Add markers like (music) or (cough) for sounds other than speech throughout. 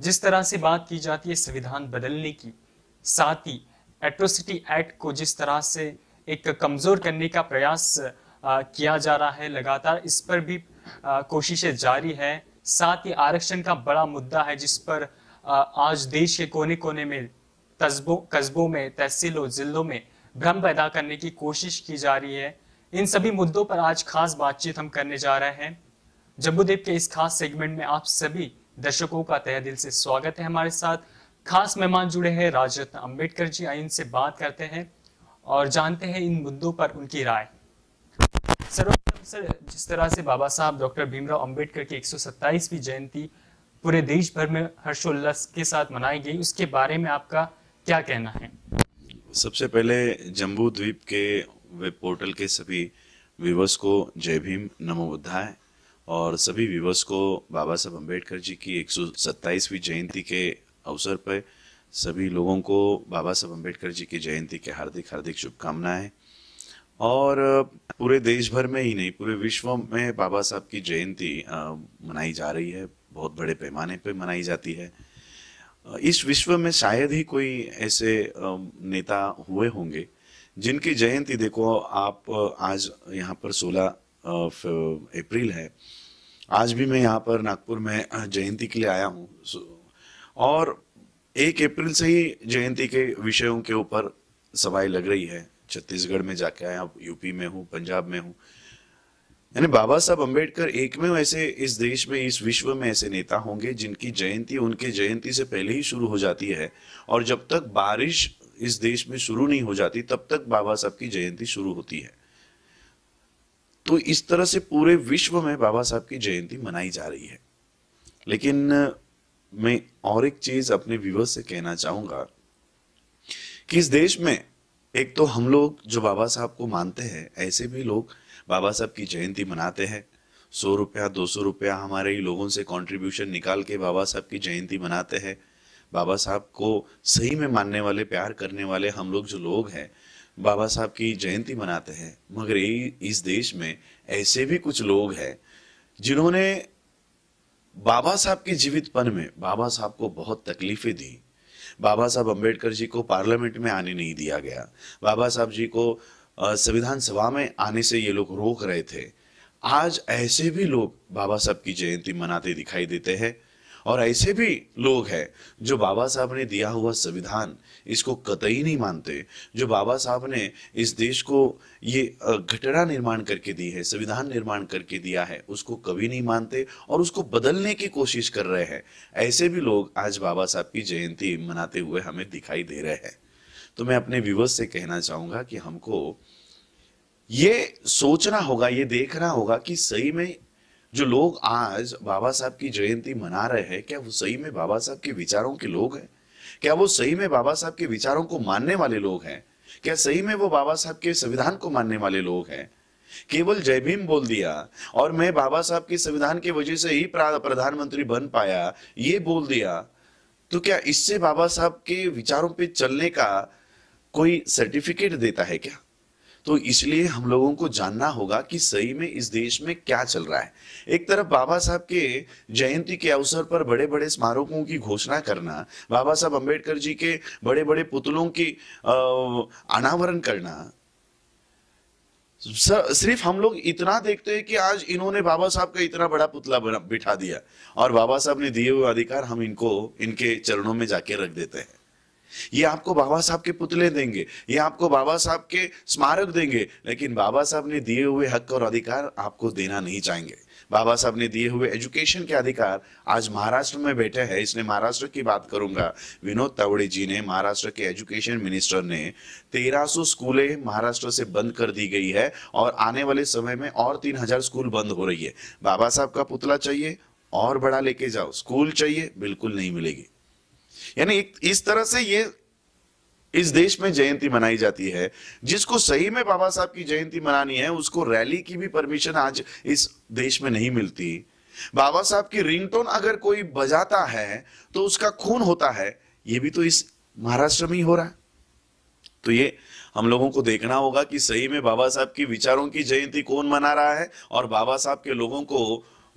जिस तरह से बात की जाती है संविधान बदलने की साथ ही एट्रोसिटी एक्ट को जिस तरह से एक कमजोर करने का प्रयास किया जा रहा है लगातार इस पर भी कोशिशें जारी है साथ ही आरक्षण का बड़ा मुद्दा है जिस पर आज देश के कोने कोने में कस्बों कस्बों में तहसीलों जिलों में भ्रम पैदा करने की कोशिश की जा रही है इन सभी मुद्दों पर आज खास बातचीत हम करने जा रहे हैं जम्बूदेव के इस खास सेगमेंट में आप सभी दर्शकों का तय दिल से स्वागत है हमारे साथ खास मेहमान जुड़े हैं राजरत्न अम्बेडकर जी आइए इनसे बात करते हैं और जानते हैं इन मुद्दों पर उनकी राय सर्वप्रथम सर जिस तरह से बाबा साहब डॉक्टर भीमराव अम्बेडकर की 127वीं जयंती पूरे देश भर में हर्षोल्लास के साथ मनाई गई उसके बारे में आपका क्या कहना है सबसे पहले जम्बू द्वीप के वेब पोर्टल के सभी व्यूवर्स को जय भीम नमो बुद्धाएं और सभी व्यूवर्स को बाबा साहब अम्बेडकर जी की एक जयंती के अवसर पर सभी लोगों को बाबा साहब अम्बेडकर जी की जयंती के हार्दिक हार्दिक शुभकामनाएं और पूरे देश भर में ही नहीं पूरे विश्व में बाबा साहब की जयंती मनाई जा रही है बहुत बड़े पैमाने पर मनाई जाती है इस विश्व में शायद ही कोई ऐसे नेता हुए होंगे जिनकी जयंती देखो आप आज यहाँ पर 16 अप्रैल है आज भी मैं यहाँ पर नागपुर में जयंती के लिए आया हूँ और एक अप्रैल से ही जयंती के विषयों के ऊपर सवाई लग रही है छत्तीसगढ़ में जाके आया यूपी में हूँ पंजाब में हूँ यानी बाबा साहब अम्बेडकर एक में ऐसे इस देश में इस विश्व में ऐसे नेता होंगे जिनकी जयंती उनके जयंती से पहले ही शुरू हो जाती है और जब तक बारिश इस देश में शुरू नहीं हो जाती तब तक बाबा साहब की जयंती शुरू होती है तो इस तरह से पूरे विश्व में बाबा साहब की जयंती मनाई जा रही है लेकिन मैं और एक चीज अपने व्यूवर्स से कहना चाहूंगा कि इस देश में एक तो हम लोग जो बाबा साहब को मानते हैं ऐसे भी लोग बाबा साहब की जयंती मनाते हैं सौ रुपया दो सौ रुपया हमारे ही लोगों से कंट्रीब्यूशन निकाल के बाबा साहब की जयंती मनाते हैं बाबा साहब को सही में मानने वाले प्यार करने वाले हम लोग जो लोग हैं बाबा साहब की जयंती मनाते हैं मगर इस देश में ऐसे भी कुछ लोग हैं जिन्होंने बाबा साहब के जीवितपन में बाबा साहब को बहुत तकलीफें दी बाबा साहब अम्बेडकर जी को पार्लियामेंट में आने नहीं दिया गया बाबा साहब जी को संविधान सभा में आने से ये लोग रोक रहे थे आज ऐसे भी लोग बाबा साहब की जयंती मनाते दिखाई देते हैं और ऐसे भी लोग हैं जो बाबा साहब ने दिया हुआ संविधान इसको कतई नहीं मानते जो बाबा साहब ने इस देश को ये घटना निर्माण करके दी है संविधान निर्माण करके दिया है उसको कभी नहीं मानते और उसको बदलने की कोशिश कर रहे हैं ऐसे भी लोग आज बाबा साहब की जयंती मनाते हुए हमें दिखाई दे रहे हैं तो मैं अपने विवश से कहना चाहूंगा कि हमको ये सोचना होगा ये देखना होगा कि सही में जो लोग आज बाबा साहब की जयंती मना रहे हैं क्या वो सही में बाबा साहब के विचारों के लोग हैं क्या वो सही में बाबा साहब के विचारों को मानने वाले लोग हैं क्या सही में वो बाबा साहब के संविधान को मानने वाले लोग हैं केवल जय भीम बोल दिया और मैं बाबा साहब के संविधान की वजह से ही प्रधानमंत्री बन पाया ये बोल दिया तो क्या इससे बाबा साहब के विचारों पे चलने का कोई सर्टिफिकेट देता है क्या तो इसलिए हम लोगों को जानना होगा कि सही में इस देश में क्या चल रहा है एक तरफ बाबा साहब के जयंती के अवसर पर बड़े बड़े स्मारकों की घोषणा करना बाबा साहब अम्बेडकर जी के बड़े बड़े पुतलों की अनावरण करना सिर्फ हम लोग इतना देखते हैं कि आज इन्होंने बाबा साहब का इतना बड़ा पुतला बिठा दिया और बाबा साहब ने दिए हुए अधिकार हम इनको इनके चरणों में जाके रख देते हैं ये आपको बाबा साहब के पुतले देंगे ये आपको बाबा साहब के स्मारक देंगे लेकिन बाबा साहब ने दिए हुए हक और अधिकार आपको देना नहीं चाहेंगे बाबा साहब ने दिए हुए एजुकेशन के अधिकार आज महाराष्ट्र में बैठे हैं इसलिए महाराष्ट्र की बात करूंगा विनोद तावड़े जी ने महाराष्ट्र के एजुकेशन मिनिस्टर ने 1300 स्कूलें महाराष्ट्र से बंद कर दी गई है और आने वाले समय में और 3000 स्कूल बंद हो रही है बाबा साहब का पुतला चाहिए और बड़ा लेके जाओ स्कूल चाहिए बिल्कुल नहीं मिलेगी यानी इस तरह से ये इस देश में जयंती मनाई जाती है जिसको सही में बाबा साहब की जयंती मनानी है उसको रैली की भी परमिशन आज इस देश में नहीं मिलती बाबा साहब की रिंगटोन अगर कोई बजाता है तो उसका खून होता है ये भी तो इस महाराष्ट्र में ही हो रहा है तो ये हम लोगों को देखना होगा कि सही में बाबा साहब की विचारों की जयंती कौन मना रहा है और बाबा साहब के लोगों को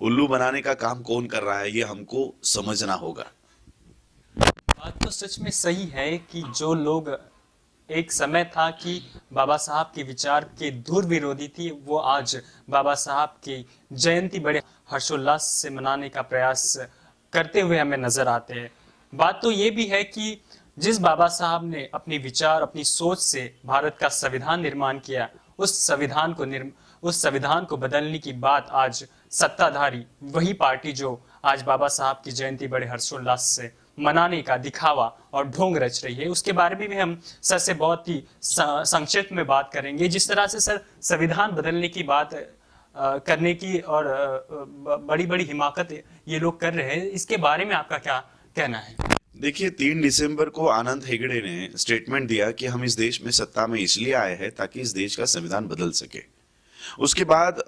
उल्लू बनाने का काम कौन कर रहा है ये हमको समझना होगा बात तो सच में सही है कि जो लोग एक समय था कि बाबा साहब के विचार के दूर विरोधी थी वो आज बाबा साहब की जयंती बड़े हर्षोल्लास से मनाने का प्रयास करते हुए हमें नजर आते हैं बात तो ये भी है कि जिस बाबा साहब ने अपने विचार अपनी सोच से भारत का संविधान निर्माण किया उस संविधान को निर्म उस संविधान को बदलने की बात आज सत्ताधारी वही पार्टी जो आज बाबा साहब की जयंती बड़े हर्षोल्लास से मनाने का दिखावा और ढोंग रच रही है उसके बारे में भी हम सर से बहुत ही संक्षिप्त में बात करेंगे जिस तरह से सर संविधान बदलने की बात करने की और बड़ी बड़ी हिमाकत ये लोग कर रहे हैं इसके बारे में आपका क्या कहना है देखिए तीन दिसंबर को आनंद हेगड़े ने स्टेटमेंट दिया कि हम इस देश में सत्ता में इसलिए आए हैं ताकि इस देश का संविधान बदल सके उसके बाद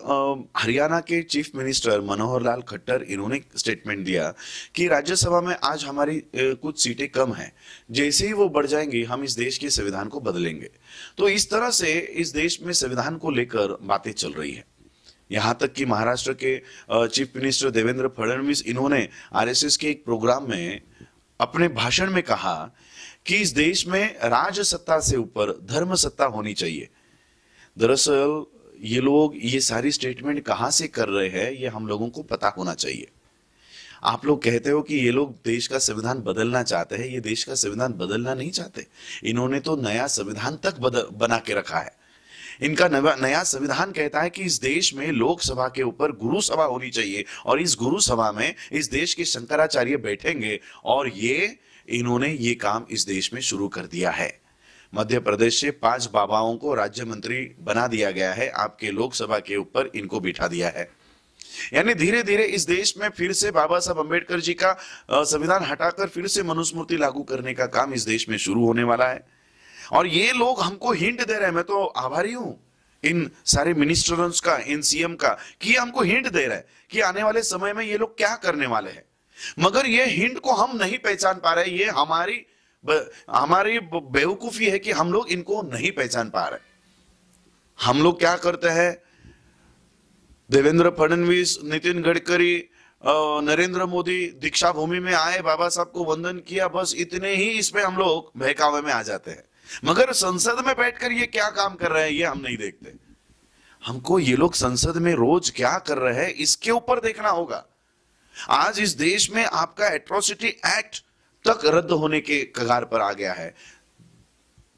हरियाणा के चीफ मिनिस्टर मनोहर लाल खट्टर इन्होंने स्टेटमेंट दिया कि राज्यसभा में आज हमारी कुछ सीटें कम हैं जैसे ही वो बढ़ जाएंगी हम इस देश के संविधान को बदलेंगे तो इस तरह से इस देश में संविधान को लेकर बातें चल रही है यहाँ तक कि महाराष्ट्र के चीफ मिनिस्टर देवेंद्र फडणवीस इन्होंने आरएसएस के एक प्रोग्राम में अपने भाषण में कहा कि इस देश में राज सत्ता से ऊपर धर्म सत्ता होनी चाहिए दरअसल ये लोग ये सारी स्टेटमेंट कहाँ से कर रहे हैं ये हम लोगों को पता होना चाहिए आप लोग कहते हो कि ये लोग देश का संविधान बदलना चाहते हैं ये देश का संविधान बदलना नहीं चाहते इन्होंने तो नया संविधान तक बदल, बना के रखा है इनका नया संविधान कहता है कि इस देश में लोकसभा के ऊपर गुरु सभा होनी चाहिए और इस गुरु सभा में इस देश के शंकराचार्य बैठेंगे और ये इन्होंने ये काम इस देश में शुरू कर दिया है मध्य प्रदेश से पांच बाबाओं को राज्य मंत्री बना दिया गया है आपके लोकसभा के ऊपर इनको बिठा दिया है यानी धीरे धीरे इस देश में फिर से बाबा साहब अंबेडकर जी का संविधान हटाकर फिर से मनुस्मृति लागू करने का काम इस देश में शुरू होने वाला है और ये लोग हमको हिंट दे रहे हैं मैं तो आभारी हूं इन सारे मिनिस्टरों का इन सीएम का कि ये हमको हिंट दे रहा है कि आने वाले समय में ये लोग क्या करने वाले हैं मगर ये हिंट को हम नहीं पहचान पा रहे ये हमारी हमारी बेवकूफी है कि हम लोग इनको नहीं पहचान पा रहे हम लोग क्या करते हैं देवेंद्र फडणवीस नितिन गडकरी नरेंद्र मोदी दीक्षा भूमि में आए बाबा साहब को वंदन किया बस इतने ही इसमें हम लोग बहकावे में आ जाते हैं मगर संसद में बैठकर ये क्या काम कर रहे हैं ये हम नहीं देखते हमको ये लोग संसद में रोज क्या कर रहे हैं इसके ऊपर देखना होगा आज इस देश में आपका एट्रोसिटी एक्ट तक रद्द होने के कगार पर आ गया है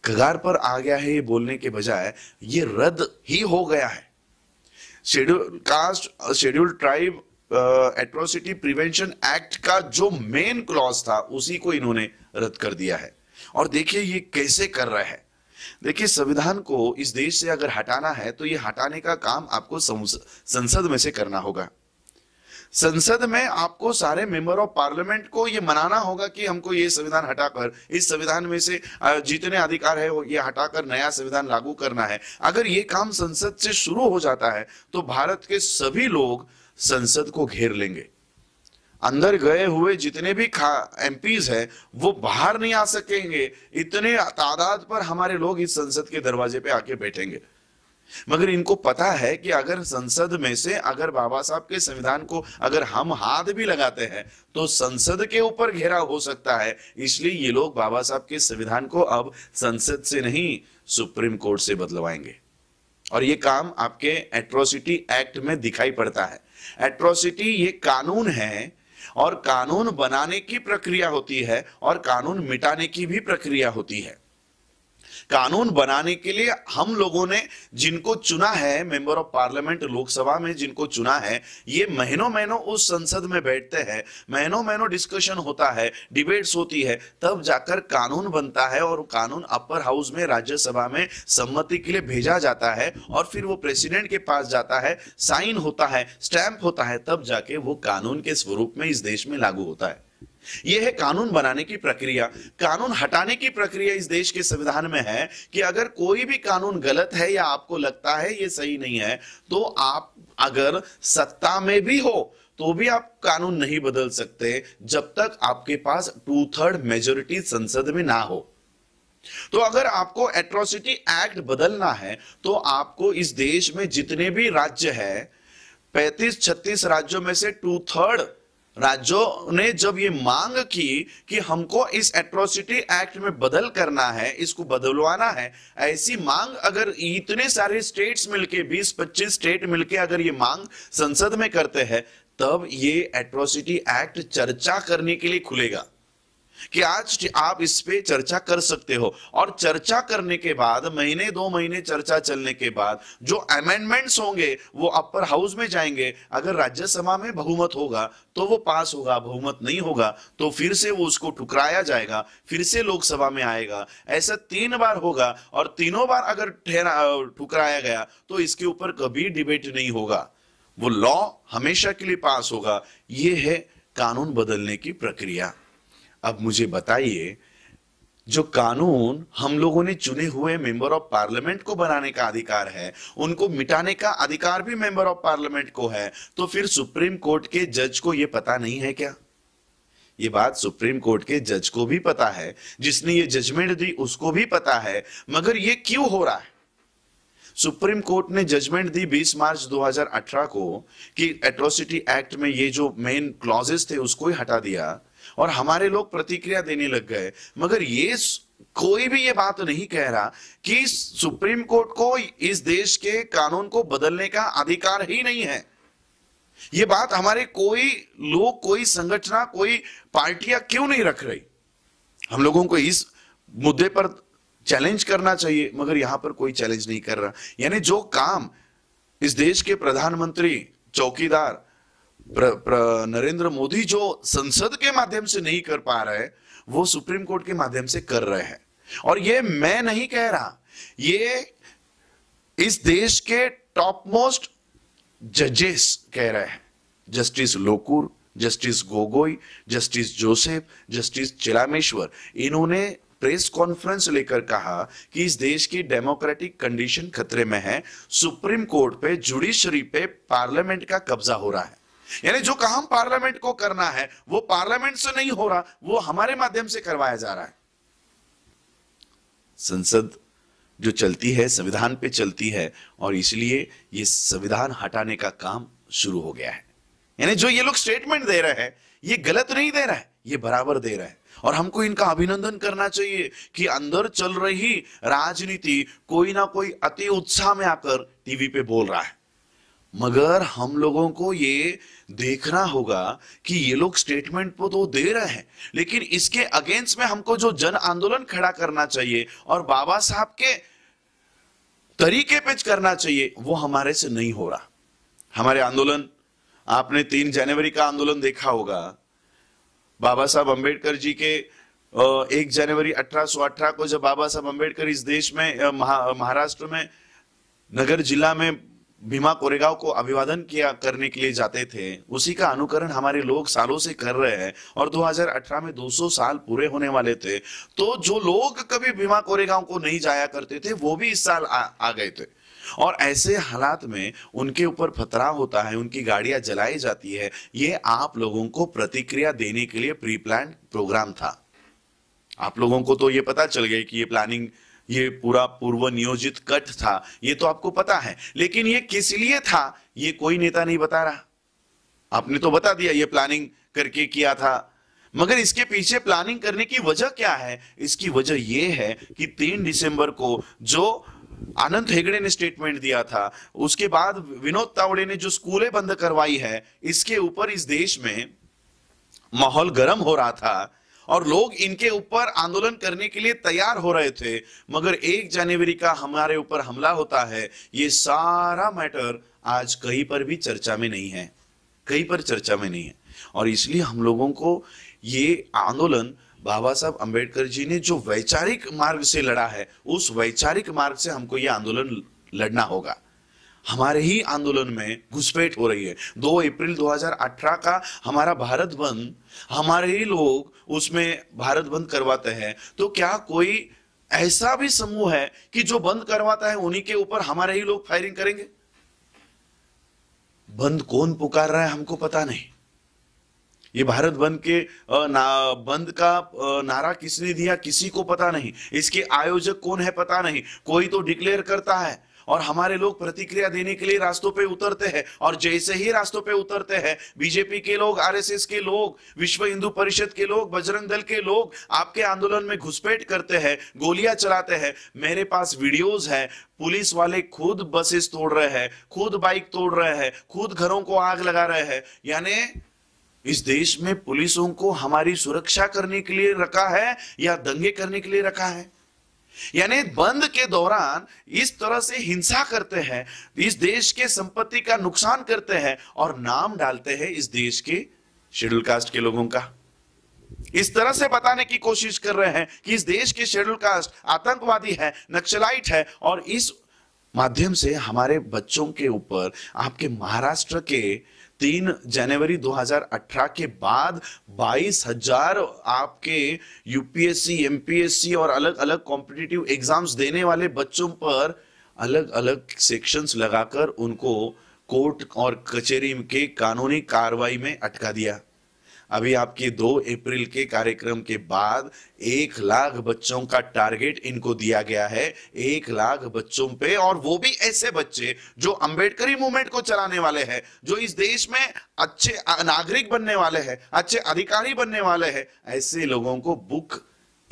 कगार पर आ गया है ये बोलने के बजाय ये रद्द ही हो गया है schedule caste schedule tribe atrocity prevention act का जो मेन क्लॉज था उसी को इन्होंने रद्द कर दिया है और देखिए ये कैसे कर रहा है देखिए संविधान को इस देश से अगर हटाना है तो ये हटाने का काम आपको संसद में से करना होगा संसद में आपको सारे मेंबर ऑफ पार्लियामेंट को ये मनाना होगा कि हमको ये संविधान हटाकर इस संविधान में से जितने अधिकार है वो ये हटाकर नया संविधान लागू करना है अगर ये काम संसद से शुरू हो जाता है तो भारत के सभी लोग संसद को घेर लेंगे अंदर गए हुए जितने भी पी हैं वो बाहर नहीं आ सकेंगे इतने तादाद पर हमारे लोग इस संसद के दरवाजे पे आके बैठेंगे मगर इनको पता है कि अगर संसद में से अगर बाबा साहब के संविधान को अगर हम हाथ भी लगाते हैं तो संसद के ऊपर घेरा हो सकता है इसलिए ये लोग बाबा साहब के संविधान को अब संसद से नहीं सुप्रीम कोर्ट से बदलवाएंगे और ये काम आपके एट्रोसिटी एक्ट में दिखाई पड़ता है एट्रोसिटी ये कानून है और कानून बनाने की प्रक्रिया होती है और कानून मिटाने की भी प्रक्रिया होती है कानून बनाने के लिए हम लोगों ने जिनको चुना है मेंबर ऑफ पार्लियामेंट लोकसभा में जिनको चुना है ये महीनों महीनों उस संसद में बैठते हैं महीनों महीनों डिस्कशन होता है डिबेट्स होती है तब जाकर कानून बनता है और कानून अपर हाउस में राज्यसभा में सम्मति के लिए भेजा जाता है और फिर वो प्रेसिडेंट के पास जाता है साइन होता है स्टैंप होता है तब जाके वो कानून के स्वरूप में इस देश में लागू होता है यह है कानून बनाने की प्रक्रिया कानून हटाने की प्रक्रिया इस देश के संविधान में है कि अगर कोई भी कानून गलत है या आपको लगता है ये सही नहीं है तो आप अगर सत्ता में भी हो तो भी आप कानून नहीं बदल सकते जब तक आपके पास टू थर्ड मेजोरिटी संसद में ना हो तो अगर आपको एट्रोसिटी एक्ट बदलना है तो आपको इस देश में जितने भी राज्य है पैंतीस छत्तीस राज्यों में से टू थर्ड राज्यों ने जब ये मांग की कि हमको इस एट्रोसिटी एक्ट में बदल करना है इसको बदलवाना है ऐसी मांग अगर इतने सारे स्टेट्स मिलके 20-25 स्टेट मिलके अगर ये मांग संसद में करते हैं तब ये एट्रोसिटी एक्ट चर्चा करने के लिए खुलेगा कि आज आप इस पे चर्चा कर सकते हो और चर्चा करने के बाद महीने दो महीने चर्चा चलने के बाद जो अमेंडमेंट्स होंगे वो अपर हाउस में जाएंगे अगर राज्यसभा में बहुमत होगा तो वो पास होगा बहुमत नहीं होगा तो फिर से वो उसको ठुकराया जाएगा फिर से लोकसभा में आएगा ऐसा तीन बार होगा और तीनों बार अगर ठुकराया गया तो इसके ऊपर कभी डिबेट नहीं होगा वो लॉ हमेशा के लिए पास होगा ये है कानून बदलने की प्रक्रिया अब मुझे बताइए जो कानून हम लोगों ने चुने हुए मेंबर ऑफ पार्लियामेंट को बनाने का अधिकार है उनको मिटाने का अधिकार भी मेंबर ऑफ पार्लियामेंट को है तो फिर सुप्रीम कोर्ट के जज को यह पता नहीं है क्या ये बात सुप्रीम कोर्ट के जज को भी पता है जिसने ये जजमेंट दी उसको भी पता है मगर ये क्यों हो रहा है सुप्रीम कोर्ट ने जजमेंट दी 20 मार्च 2018 को कि एट्रोसिटी एक्ट में ये जो मेन क्लॉजेस थे उसको ही हटा दिया और हमारे लोग प्रतिक्रिया देने लग गए मगर ये कोई भी ये बात नहीं कह रहा कि सुप्रीम कोर्ट को इस देश के कानून को बदलने का अधिकार ही नहीं है ये बात हमारे कोई लोग कोई संगठना कोई पार्टियां क्यों नहीं रख रही हम लोगों को इस मुद्दे पर चैलेंज करना चाहिए मगर यहां पर कोई चैलेंज नहीं कर रहा यानी जो काम इस देश के प्रधानमंत्री चौकीदार प्र, प्र, नरेंद्र मोदी जो संसद के माध्यम से नहीं कर पा रहे वो सुप्रीम कोर्ट के माध्यम से कर रहे हैं और ये मैं नहीं कह रहा ये इस देश के टॉप मोस्ट जजेस कह रहे हैं justice Lokur justice Gogoi justice Joseph justice Chelameswar इन्होंने प्रेस कॉन्फ्रेंस लेकर कहा कि इस देश की डेमोक्रेटिक कंडीशन खतरे में है सुप्रीम कोर्ट पे जुडिशरी पे पार्लियामेंट का कब्जा हो रहा है यानी जो काम पार्लियामेंट को करना है वो पार्लियामेंट से नहीं हो रहा वो हमारे माध्यम से करवाया जा रहा है संसद जो चलती है संविधान पे चलती है और इसलिए ये संविधान हटाने का काम शुरू हो गया है यानी जो ये लोग स्टेटमेंट दे रहे हैं ये गलत नहीं दे रहा है ये बराबर दे रहे हैं और हमको इनका अभिनंदन करना चाहिए कि अंदर चल रही राजनीति कोई ना कोई अति उत्साह में आकर टीवी पे बोल रहा है मगर हम लोगों को ये देखना होगा कि ये लोग स्टेटमेंट को तो, तो दे रहे हैं लेकिन इसके अगेंस्ट में हमको जो जन आंदोलन खड़ा करना चाहिए और बाबा साहब के तरीके पे करना चाहिए वो हमारे से नहीं हो रहा हमारे आंदोलन आपने तीन जनवरी का आंदोलन देखा होगा बाबा साहब अंबेडकर जी के एक जनवरी 1818 को जब बाबा साहब अंबेडकर इस देश में महाराष्ट्र में नगर जिला में भीमा कोरेगांव को अभिवादन किया करने के लिए जाते थे उसी का अनुकरण हमारे लोग सालों से कर रहे हैं और 2018 में 200 साल पूरे होने वाले थे तो जो लोग कभी भीमा कोरेगांव को नहीं जाया करते थे वो भी इस साल आ, आ गए थे और ऐसे हालात में उनके ऊपर फतरा होता है उनकी गाड़ियां जलाई जाती है ये आप लोगों को प्रतिक्रिया देने के लिए प्री प्लान प्रोग्राम था आप लोगों को तो ये पता चल गया कि ये प्लानिंग ये पूरा पूर्व नियोजित कट था ये तो आपको पता है लेकिन ये किस लिए था ये कोई नेता नहीं बता रहा आपने तो बता दिया ये प्लानिंग करके किया था मगर इसके पीछे प्लानिंग करने की वजह क्या है इसकी वजह यह है कि तीन दिसंबर को जो आनंद हेगड़े ने स्टेटमेंट दिया था उसके बाद विनोद तावड़े ने जो स्कूलें बंद करवाई है इसके ऊपर इस देश में माहौल गर्म हो रहा था और लोग इनके ऊपर आंदोलन करने के लिए तैयार हो रहे थे मगर एक जनवरी का हमारे ऊपर हमला होता है ये सारा मैटर आज कहीं पर भी चर्चा में नहीं है कहीं पर चर्चा में नहीं है और इसलिए हम लोगों को ये आंदोलन बाबा साहब अंबेडकर जी ने जो वैचारिक मार्ग से लड़ा है उस वैचारिक मार्ग से हमको ये आंदोलन लड़ना होगा हमारे ही आंदोलन में घुसपैठ हो रही है 2 अप्रैल 2018 का हमारा भारत बंद हमारे ही लोग उसमें भारत बंद करवाते हैं तो क्या कोई ऐसा भी समूह है कि जो बंद करवाता है उन्हीं के ऊपर हमारे ही लोग फायरिंग करेंगे बंद कौन पुकार रहा है हमको पता नहीं ये भारत बंद के ना बंद का नारा किसने दिया किसी को पता नहीं इसके आयोजक कौन है पता नहीं कोई तो डिक्लेयर करता है और हमारे लोग प्रतिक्रिया देने के लिए रास्तों पे उतरते हैं और जैसे ही रास्तों पे उतरते हैं बीजेपी के लोग आरएसएस के लोग विश्व हिंदू परिषद के लोग बजरंग दल के लोग आपके आंदोलन में घुसपैठ करते हैं गोलियां चलाते हैं मेरे पास वीडियोज है पुलिस वाले खुद बसेस तोड़ रहे हैं खुद बाइक तोड़ रहे हैं खुद घरों को आग लगा रहे हैं यानी इस देश में पुलिसों को हमारी सुरक्षा करने के लिए रखा है या दंगे करने के लिए रखा है यानी बंद के दौरान इस तरह से हिंसा करते हैं इस देश के संपत्ति का नुकसान करते हैं और नाम डालते हैं इस देश के शेड्यूल कास्ट के लोगों का इस तरह से बताने की कोशिश कर रहे हैं कि इस देश के शेड्यूल कास्ट आतंकवादी है नक्सलाइट है और इस माध्यम से हमारे बच्चों के ऊपर आपके महाराष्ट्र के तीन जनवरी 2018 के बाद 22,000 आपके यूपीएससी एमपीएससी और अलग अलग कॉम्पिटेटिव एग्जाम्स देने वाले बच्चों पर अलग अलग सेक्शंस लगाकर उनको कोर्ट और कचेरी के कानूनी कार्रवाई में अटका दिया अभी आपके दो अप्रैल के कार्यक्रम के बाद एक लाख बच्चों का टारगेट इनको दिया गया है एक लाख बच्चों पे और वो भी ऐसे बच्चे जो अंबेडकरी मूवमेंट को चलाने वाले हैं जो इस देश में अच्छे नागरिक बनने वाले हैं अच्छे अधिकारी बनने वाले हैं ऐसे लोगों को बुक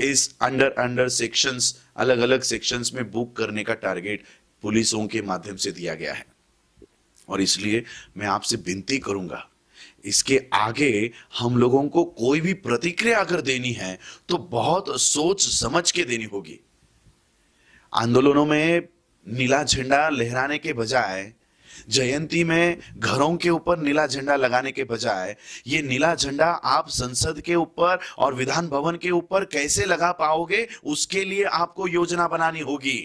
इस अंडर अंडर सेक्शंस अलग अलग सेक्शंस में बुक करने का टारगेट पुलिसों के माध्यम से दिया गया है और इसलिए मैं आपसे विनती करूंगा इसके आगे हम लोगों को कोई भी प्रतिक्रिया अगर देनी है तो बहुत सोच समझ के देनी होगी आंदोलनों में नीला झंडा लहराने के बजाय जयंती में घरों के ऊपर नीला झंडा लगाने के बजाय ये नीला झंडा आप संसद के ऊपर और विधान भवन के ऊपर कैसे लगा पाओगे उसके लिए आपको योजना बनानी होगी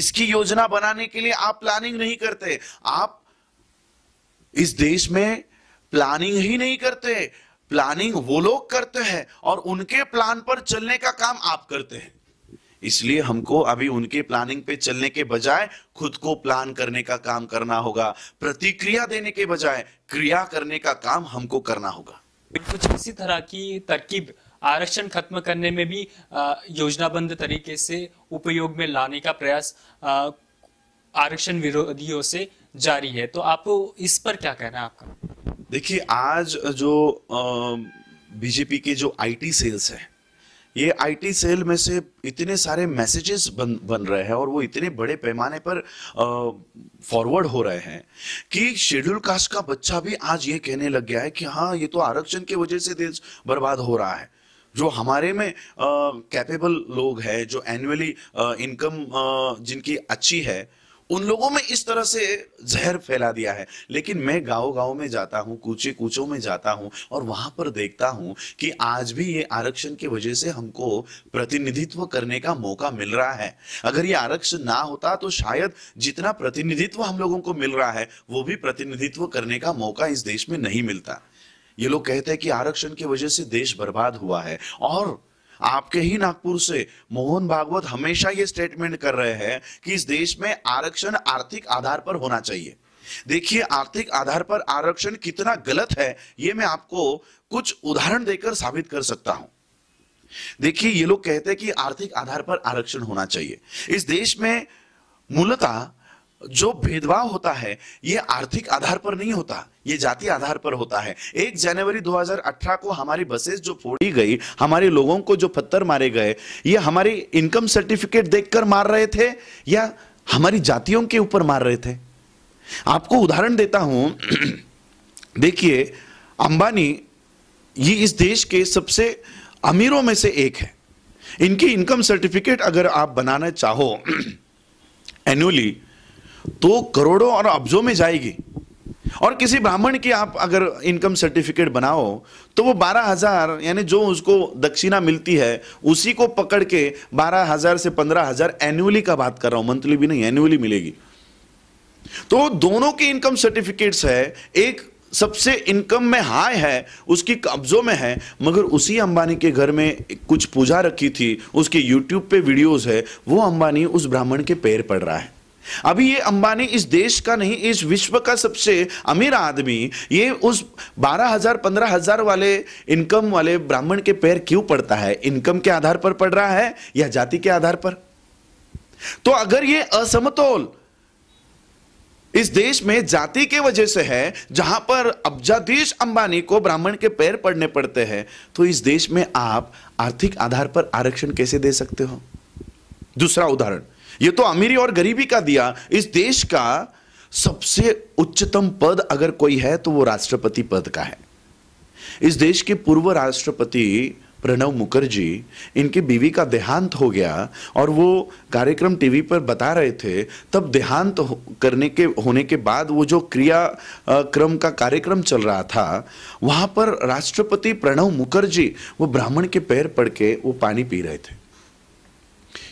इसकी योजना बनाने के लिए आप प्लानिंग नहीं करते आप इस देश में प्लानिंग ही नहीं करते प्लानिंग वो लोग करते हैं और उनके प्लान पर चलने का काम आप करते हैं इसलिए हमको अभी उनके प्लानिंग पे चलने के बजाय खुद को प्लान करने का काम करना होगा प्रतिक्रिया देने के बजाय क्रिया करने का काम हमको करना होगा कुछ इसी तरह की तरकीब आरक्षण खत्म करने में भी योजनाबंद तरीके से उपयोग में लाने का प्रयास आरक्षण विरोधियों से जारी है तो आप इस पर क्या कहना है आपका देखिए आज जो बीजेपी के जो आईटी सेल्स है ये आईटी सेल में से इतने सारे मैसेजेस बन बन रहे हैं और वो इतने बड़े पैमाने पर फॉरवर्ड हो रहे हैं कि शेड्यूल कास्ट का बच्चा भी आज ये कहने लग गया है कि हाँ ये तो आरक्षण की वजह से देश बर्बाद हो रहा है जो हमारे में कैपेबल लोग हैं जो एनुअली इनकम जिनकी अच्छी है उन लोगों में इस तरह से जहर फैला दिया है लेकिन मैं गांव गांव में जाता हूँ कूचे कूचों में जाता हूं और वहां पर देखता हूँ कि आज भी ये आरक्षण की वजह से हमको प्रतिनिधित्व करने का मौका मिल रहा है अगर ये आरक्षण ना होता तो शायद जितना प्रतिनिधित्व हम लोगों को मिल रहा है वो भी प्रतिनिधित्व करने का मौका इस देश में नहीं मिलता ये लोग कहते हैं कि आरक्षण की वजह से देश बर्बाद हुआ है और आपके ही नागपुर से मोहन भागवत हमेशा ये स्टेटमेंट कर रहे हैं कि इस देश में आरक्षण आर्थिक आधार पर होना चाहिए देखिए आर्थिक आधार पर आरक्षण कितना गलत है ये मैं आपको कुछ उदाहरण देकर साबित कर सकता हूं देखिए ये लोग कहते हैं कि आर्थिक आधार पर आरक्षण होना चाहिए इस देश में मूलतः जो भेदभाव होता है ये आर्थिक आधार पर नहीं होता ये जाति आधार पर होता है एक जनवरी 2018 को हमारी बसेस जो फोड़ी गई हमारे लोगों को जो पत्थर मारे गए ये हमारी इनकम सर्टिफिकेट देखकर मार रहे थे या हमारी जातियों के ऊपर मार रहे थे आपको उदाहरण देता हूं (clears throat) देखिए अंबानी ये इस देश के सबसे अमीरों में से एक है इनकी इनकम सर्टिफिकेट अगर आप बनाना चाहो एनुअली (clears throat) तो करोड़ों और अब्जों में जाएगी और किसी ब्राह्मण की आप अगर इनकम सर्टिफिकेट बनाओ तो वो बारह हजार यानी जो उसको दक्षिणा मिलती है उसी को पकड़ के बारह हजार से पंद्रह हजार एनुअली का बात कर रहा हूं मंथली भी नहीं एनुअली मिलेगी तो दोनों के इनकम सर्टिफिकेट्स है एक सबसे इनकम में हाई है उसकी कब्जों में है मगर उसी अंबानी के घर में कुछ पूजा रखी थी उसके यूट्यूब पे वीडियोस है वो अंबानी उस ब्राह्मण के पैर पड़ रहा है अभी ये अंबानी इस देश का नहीं इस विश्व का सबसे अमीर आदमी ये उस बारह हजार पंद्रह हजार वाले इनकम वाले ब्राह्मण के पैर क्यों पड़ता है इनकम के आधार पर पड़ रहा है या जाति के आधार पर तो अगर ये असमतोल इस देश में जाति के वजह से है जहां पर अब्जाधीश अंबानी को ब्राह्मण के पैर पड़ने पड़ते हैं तो इस देश में आप आर्थिक आधार पर आरक्षण कैसे दे सकते हो दूसरा उदाहरण ये तो अमीरी और गरीबी का दिया इस देश का सबसे उच्चतम पद अगर कोई है तो वो राष्ट्रपति पद का है इस देश के पूर्व राष्ट्रपति प्रणव मुखर्जी इनके बीवी का देहांत हो गया और वो कार्यक्रम टीवी पर बता रहे थे तब देहांत करने के होने के बाद वो जो क्रिया क्रम का कार्यक्रम चल रहा था वहाँ पर राष्ट्रपति प्रणव मुखर्जी वो ब्राह्मण के पैर पड़ के वो पानी पी रहे थे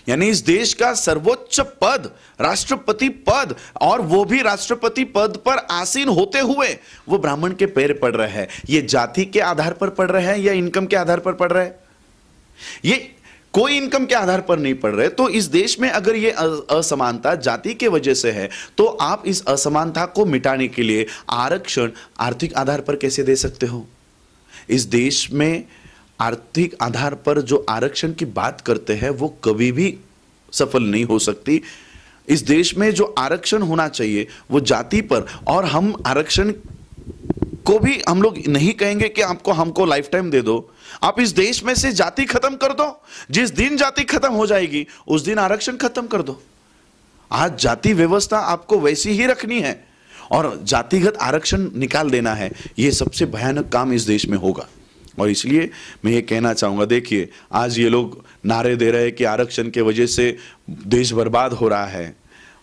यानी इस देश का सर्वोच्च पद राष्ट्रपति पद और वो भी राष्ट्रपति पद पर आसीन होते हुए वो ब्राह्मण के पैर पड़ रहे हैं ये जाति के आधार पर पड़ रहे हैं या इनकम के आधार पर पड़ रहे हैं ये कोई इनकम के आधार पर नहीं पड़ रहे तो इस देश में अगर ये असमानता जाति के वजह से है तो आप इस असमानता को मिटाने के लिए आरक्षण आर्थिक आधार पर कैसे दे सकते हो इस देश में आर्थिक आधार पर जो आरक्षण की बात करते हैं वो कभी भी सफल नहीं हो सकती इस देश में जो आरक्षण होना चाहिए वो जाति पर और हम आरक्षण को भी हम लोग नहीं कहेंगे कि आपको हमको लाइफ टाइम दे दो आप इस देश में से जाति खत्म कर दो जिस दिन जाति खत्म हो जाएगी उस दिन आरक्षण खत्म कर दो आज जाति व्यवस्था आपको वैसी ही रखनी है और जातिगत आरक्षण निकाल देना है ये सबसे भयानक काम इस देश में होगा और इसलिए मैं ये कहना चाहूँगा देखिए आज ये लोग नारे दे रहे हैं कि आरक्षण के वजह से देश बर्बाद हो रहा है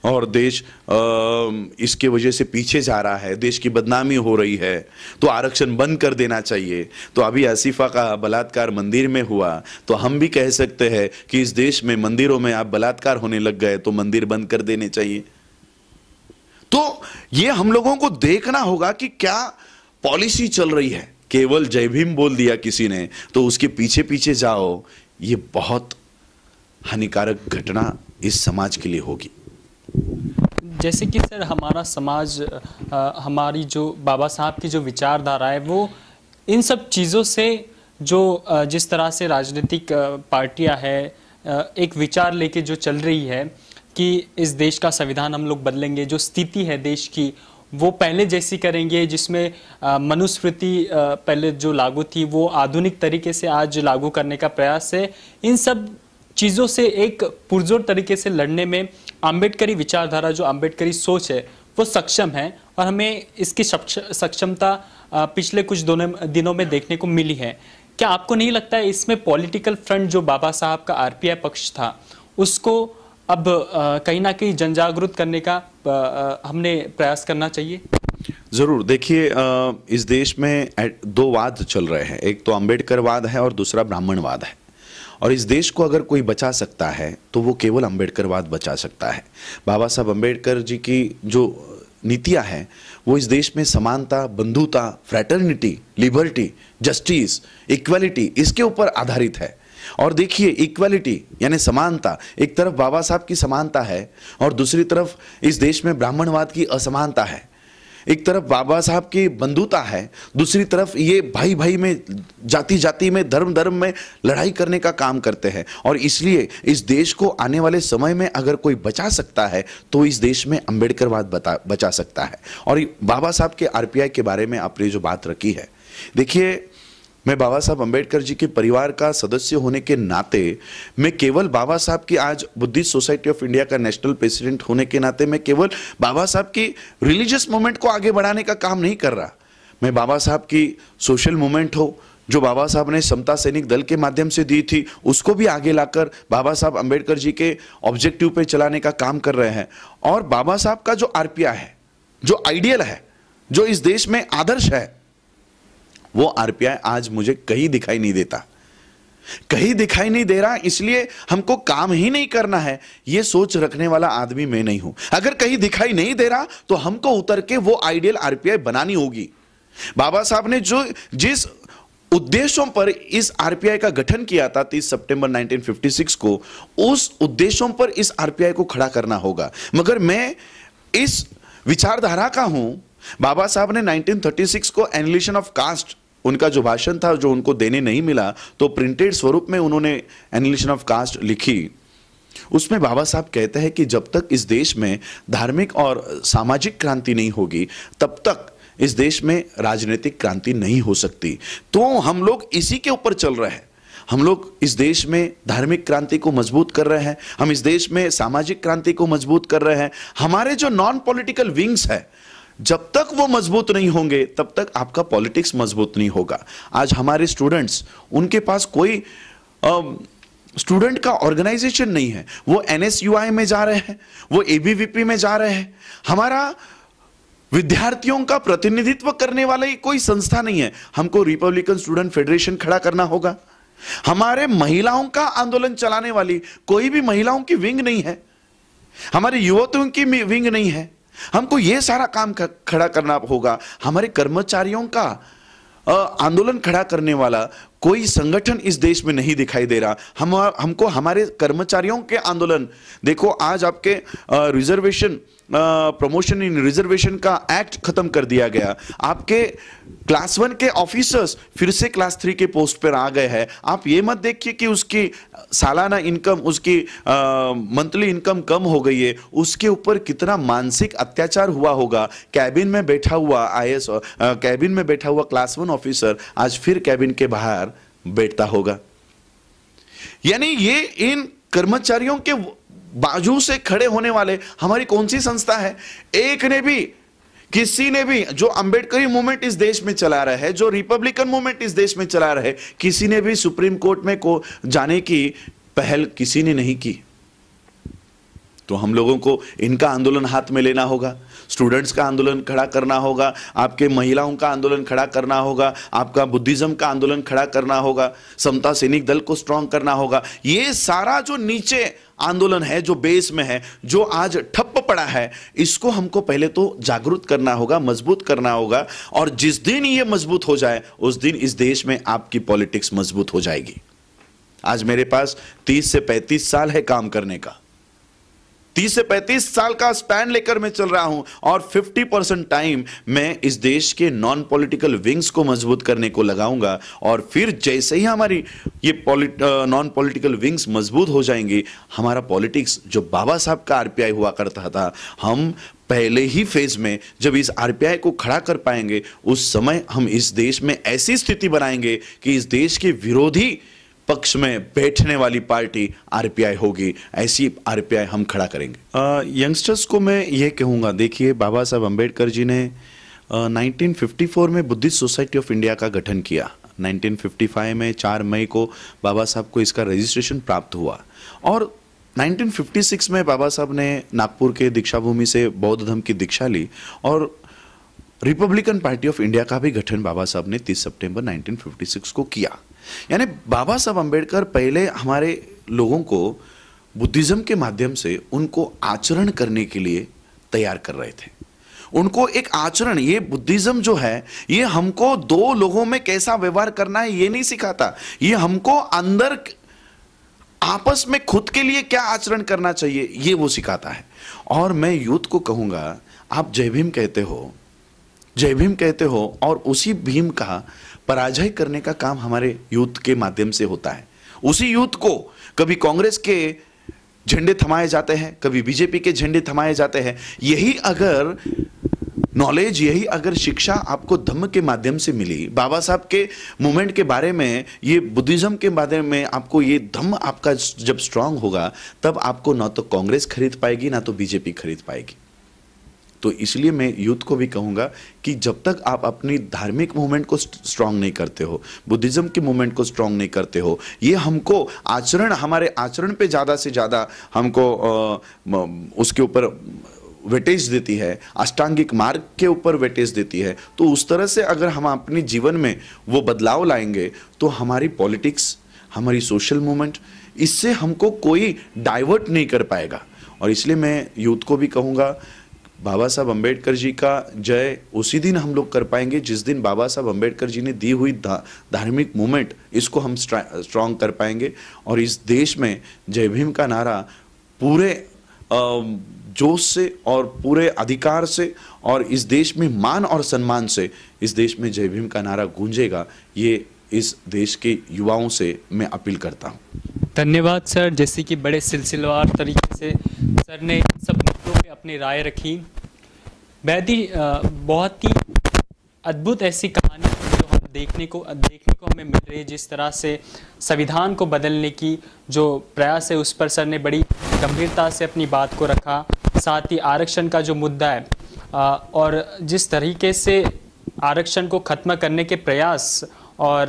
और देश इसके वजह से पीछे जा रहा है देश की बदनामी हो रही है तो आरक्षण बंद कर देना चाहिए तो अभी आसिफा का बलात्कार मंदिर में हुआ तो हम भी कह सकते हैं कि इस देश में मंदिरों में आप बलात्कार होने लग गए तो मंदिर बंद कर देने चाहिए तो ये हम लोगों को देखना होगा कि क्या पॉलिसी चल रही है केवल जय भीम बोल दिया किसी ने तो उसके पीछे पीछे जाओ ये बहुत हानिकारक घटना इस समाज के लिए होगी जैसे कि सर हमारा समाज आ, हमारी जो बाबा साहब की जो विचारधारा है वो इन सब चीज़ों से जो जिस तरह से राजनीतिक पार्टियां है एक विचार लेके जो चल रही है कि इस देश का संविधान हम लोग बदलेंगे जो स्थिति है देश की वो पहले जैसी करेंगे जिसमें मनुस्मृति पहले जो लागू थी वो आधुनिक तरीके से आज लागू करने का प्रयास है इन सब चीज़ों से एक पुरजोर तरीके से लड़ने में आम्बेडकरी विचारधारा जो आम्बेडकरी सोच है वो सक्षम है और हमें इसकी सक्षमता पिछले कुछ दोनों दिनों में देखने को मिली है क्या आपको नहीं लगता है इसमें पॉलिटिकल फ्रंट जो बाबा साहब का आरपीआई पक्ष था उसको अब कहीं ना कहीं जनजागृत करने का हमने प्रयास करना चाहिए ज़रूर देखिए इस देश में दो वाद चल रहे हैं एक तो अम्बेडकरवाद है और दूसरा ब्राह्मणवाद है और इस देश को अगर कोई बचा सकता है तो वो केवल अम्बेडकरवाद बचा सकता है बाबा साहब अम्बेडकर जी की जो नीतियाँ हैं वो इस देश में समानता बंधुता फ्रैटर्निटी लिबर्टी जस्टिस इक्वलिटी इसके ऊपर आधारित है और देखिए इक्वलिटी यानी समानता एक तरफ बाबा साहब की समानता है और दूसरी तरफ इस देश में ब्राह्मणवाद की असमानता है एक तरफ बाबा साहब की बंधुता है दूसरी तरफ ये भाई भाई में जाति जाति में धर्म धर्म में लड़ाई करने का काम करते हैं और इसलिए इस देश को आने वाले समय में अगर कोई बचा सकता है तो इस देश में अम्बेडकरवाद बता बचा सकता है और बाबा साहब के आरपीआई के बारे में आपने जो बात रखी है देखिए मैं बाबा साहब अम्बेडकर जी के परिवार का सदस्य होने के नाते मैं केवल बाबा साहब की आज बुद्धिस्ट सोसाइटी ऑफ इंडिया का नेशनल प्रेसिडेंट होने के नाते मैं केवल बाबा साहब की रिलीजियस मूवमेंट को आगे बढ़ाने का काम नहीं कर रहा मैं बाबा साहब की सोशल मूवमेंट हो जो बाबा साहब ने समता सैनिक दल के माध्यम से दी थी उसको भी आगे लाकर बाबा साहब अम्बेडकर जी के ऑब्जेक्टिव पे चलाने का काम कर रहे हैं और बाबा साहब का जो आर है जो आइडियल है जो इस देश में आदर्श है वो आरपीआई आज मुझे कहीं दिखाई नहीं देता कहीं दिखाई नहीं दे रहा इसलिए हमको काम ही नहीं करना है ये सोच रखने वाला आदमी मैं नहीं हूं अगर कहीं दिखाई नहीं दे रहा तो हमको उतर के वो आइडियल आरपीआई बनानी होगी बाबा साहब ने जो जिस उद्देश्यों पर इस आरपीआई का गठन किया था 30 सितंबर 1956 को उस उद्देश्यों पर इस आरपीआई को खड़ा करना होगा मगर मैं इस विचारधारा का हूं बाबा साहब ने 1936 को एनलिशन ऑफ कास्ट उनका जो भाषण था जो उनको देने नहीं मिला तो प्रिंटेड स्वरूप में उन्होंने एनलिशन ऑफ कास्ट लिखी उसमें बाबा साहब कहते हैं कि जब तक इस देश में धार्मिक और सामाजिक क्रांति नहीं होगी तब तक इस देश में राजनीतिक क्रांति नहीं हो सकती तो हम लोग इसी के ऊपर चल रहे हैं हम लोग इस देश में धार्मिक क्रांति को मजबूत कर रहे हैं हम इस देश में सामाजिक क्रांति को मजबूत कर रहे हैं हमारे जो नॉन पॉलिटिकल विंग्स हैं जब तक वो मजबूत नहीं होंगे तब तक आपका पॉलिटिक्स मजबूत नहीं होगा आज हमारे स्टूडेंट्स उनके पास कोई स्टूडेंट का ऑर्गेनाइजेशन नहीं है वो एनएसयूआई में जा रहे हैं वो एबीवीपी में जा रहे हैं हमारा विद्यार्थियों का प्रतिनिधित्व करने वाली कोई संस्था नहीं है हमको रिपब्लिकन स्टूडेंट फेडरेशन खड़ा करना होगा हमारे महिलाओं का आंदोलन चलाने वाली कोई भी महिलाओं की विंग नहीं है हमारे युवतों की विंग नहीं है हमको ये सारा काम खड़ा करना होगा हमारे कर्मचारियों का आंदोलन खड़ा करने वाला कोई संगठन इस देश में नहीं दिखाई दे रहा हम हमको हमारे कर्मचारियों के आंदोलन देखो आज आपके रिजर्वेशन प्रमोशन इन रिजर्वेशन का एक्ट खत्म कर दिया गया आपके क्लास वन के ऑफिसर्स फिर से क्लास थ्री के पोस्ट पर आ गए हैं आप ये मत देखिए कि उसकी सालाना इनकम उसकी मंथली इनकम कम हो गई है उसके ऊपर कितना मानसिक अत्याचार हुआ होगा कैबिन में बैठा हुआ आई कैबिन में बैठा हुआ क्लास वन ऑफिसर आज फिर कैबिन के बाहर बैठता होगा यानी ये इन कर्मचारियों के बाजू से खड़े होने वाले हमारी कौन सी संस्था है एक ने भी किसी ने भी जो अंबेडकरी मूवमेंट इस देश में चला रहा है जो रिपब्लिकन मूवमेंट इस देश में चला रहा है किसी ने भी सुप्रीम कोर्ट में को जाने की पहल किसी ने नहीं की तो हम लोगों को इनका आंदोलन हाथ में लेना होगा स्टूडेंट्स का आंदोलन खड़ा करना होगा आपके महिलाओं का आंदोलन खड़ा करना होगा आपका बुद्धिज्म का आंदोलन खड़ा करना होगा समता सैनिक दल को स्ट्रांग करना होगा ये सारा जो नीचे आंदोलन है जो बेस में है जो आज ठप्प पड़ा है इसको हमको पहले तो जागरूक करना होगा मजबूत करना होगा और जिस दिन ये मजबूत हो जाए उस दिन इस देश में आपकी पॉलिटिक्स मजबूत हो जाएगी आज मेरे पास 30 से 35 साल है काम करने का 30 से पैंतीस साल का स्पैन लेकर मैं चल रहा हूं और फिफ्टी परसेंट टाइम मैं इस देश के नॉन पॉलिटिकल विंग्स को मजबूत करने को लगाऊंगा और फिर जैसे ही हमारी ये नॉन पॉलिटिकल विंग्स मजबूत हो जाएंगी हमारा पॉलिटिक्स जो बाबा साहब का आरपीआई हुआ करता था हम पहले ही फेज में जब इस आरपीआई को खड़ा कर पाएंगे उस समय हम इस देश में ऐसी स्थिति बनाएंगे कि इस देश के विरोधी पक्ष में बैठने वाली पार्टी आरपीआई होगी ऐसी आरपीआई हम खड़ा करेंगे यंगस्टर्स को मैं ये कहूँगा देखिए बाबा साहब अम्बेडकर जी ने नाइनटीन में बुद्धिस्ट सोसाइटी ऑफ इंडिया का गठन किया 1955 में 4 मई को बाबा साहब को इसका रजिस्ट्रेशन प्राप्त हुआ और 1956 में बाबा साहब ने नागपुर के दीक्षा भूमि से बौद्ध धर्म की दीक्षा ली और रिपब्लिकन पार्टी ऑफ इंडिया का भी गठन बाबा साहब ने 30 सितंबर 1956 को किया यानी बाबा साहब अम्बेडकर पहले हमारे लोगों को बुद्धिज़्म के माध्यम से उनको आचरण करने के लिए तैयार कर रहे थे उनको एक आचरण ये बुद्धिज़्म जो है ये हमको दो लोगों में कैसा व्यवहार करना है ये नहीं सिखाता ये हमको अंदर आपस में खुद के लिए क्या आचरण करना चाहिए ये वो सिखाता है और मैं यूथ को कहूंगा आप जय भीम कहते हो जय भीम कहते हो और उसी भीम का पराजय करने का काम हमारे यूथ के माध्यम से होता है उसी यूथ को कभी कांग्रेस के झंडे थमाए जाते हैं कभी बीजेपी के झंडे थमाए जाते हैं यही अगर नॉलेज यही अगर शिक्षा आपको धम्म के माध्यम से मिली बाबा साहब के मूवमेंट के बारे में ये बुद्धिज़्म के बारे में आपको ये धम्म आपका जब स्ट्रांग होगा तब आपको ना तो कांग्रेस खरीद पाएगी ना तो बीजेपी खरीद पाएगी तो इसलिए मैं यूथ को भी कहूँगा कि जब तक आप अपनी धार्मिक मूवमेंट को स्ट्रांग नहीं करते हो बुद्धिज्म के मूवमेंट को स्ट्रांग नहीं करते हो ये हमको आचरण हमारे आचरण पे ज़्यादा से ज़्यादा हमको उसके ऊपर वेटेज देती है अष्टांगिक मार्ग के ऊपर वेटेज देती है तो उस तरह से अगर हम अपने जीवन में वो बदलाव लाएंगे तो हमारी पॉलिटिक्स हमारी सोशल मूवमेंट इससे हमको कोई डाइवर्ट नहीं कर पाएगा और इसलिए मैं यूथ को भी कहूँगा बाबा साहब अम्बेडकर जी का जय उसी दिन हम लोग कर पाएंगे जिस दिन बाबा साहब अम्बेडकर जी ने दी हुई धार्मिक मूवमेंट इसको हम स्ट्रांग कर पाएंगे और इस देश में जय भीम का नारा पूरे जोश से और पूरे अधिकार से और इस देश में मान और सम्मान से इस देश में जय भीम का नारा गूंजेगा ये इस देश के युवाओं से मैं अपील करता हूँ धन्यवाद सर जैसे कि बड़े सिलसिलेवार तरीके से सर ने सब अपनी राय रखी बेहद ही बहुत ही अद्भुत ऐसी कहानी जो हम देखने को देखने को हमें मिल रही है जिस तरह से संविधान को बदलने की जो प्रयास है उस पर सर ने बड़ी गंभीरता से अपनी बात को रखा साथ ही आरक्षण का जो मुद्दा है और जिस तरीके से आरक्षण को ख़त्म करने के प्रयास और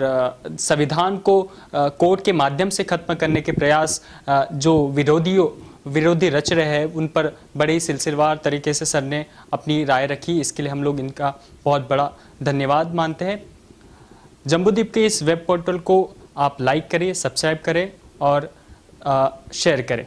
संविधान को कोर्ट के माध्यम से ख़त्म करने के प्रयास जो विरोधियों विरोधी रच रहे हैं उन पर बड़े सिलसिलेवार तरीके से सर ने अपनी राय रखी इसके लिए हम लोग इनका बहुत बड़ा धन्यवाद मानते हैं जम्बूदीप के इस वेब पोर्टल को आप लाइक करें सब्सक्राइब करें और शेयर करें